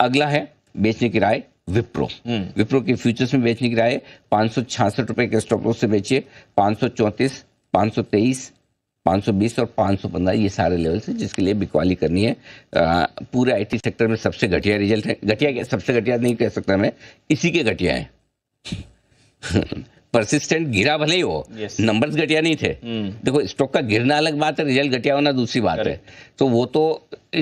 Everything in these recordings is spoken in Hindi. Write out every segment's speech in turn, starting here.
अगला है बेचने की राय विप्रो हम्म। विप्रो के फ्यूचर्स में बेचने की राय पांच सौ छियासठ रुपए के स्टॉप लॉस से बेचिए पांच सौ चौंतीस सौ तेईस 520 और 515 ये सारे लेवल से जिसके लिए बिकवाली करनी है आ, पूरे आईटी सेक्टर में सबसे घटिया रिजल्ट है घटिया सबसे घटिया नहीं कह सकता मैं इसी के घटिया है परसिस्टेंट गिरा भले ही हो yes. नंबर्स घटिया नहीं थे hmm. देखो स्टॉक का गिरना अलग बात है रिजल्ट घटिया होना दूसरी बात Correct. है तो वो तो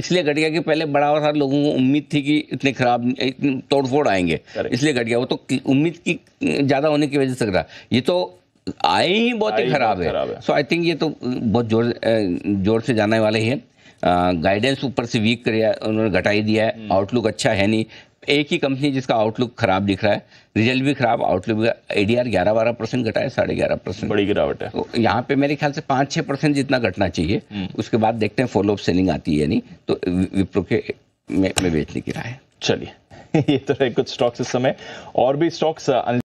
इसलिए घट गया कि पहले बड़ा और सारा लोगों को उम्मीद थी कि इतने खराब इतने तोड़फोड़ आएंगे इसलिए घट गया वो तो उम्मीद की ज़्यादा होने की वजह से घटा ये तो आए ही बहुत ही खराब है सो आई थिंक ये तो बहुत जोर जोर से जाने वाले ही है गाइडेंस ऊपर से वीक कर उन्होंने घटा ही दिया है आउटलुक hmm. अच्छा है नहीं एक ही कंपनी जिसका आउटलुक खराब दिख रहा है रिजल्ट भी खराब आउटलुक ए डी आर ग्यारह बारह परसेंट घटा है साढ़े ग्यारह परसेंट बड़ी गिरावट है तो यहाँ पे मेरे ख्याल से पांच छह परसेंट जितना घटना चाहिए हम्म। उसके बाद देखते हैं फॉलो अप सेलिंग आती है नहीं तो विप्रो के में, में बेचने की राय चलिए ये तो है कुछ स्टॉक्स इस समय और भी स्टॉक्स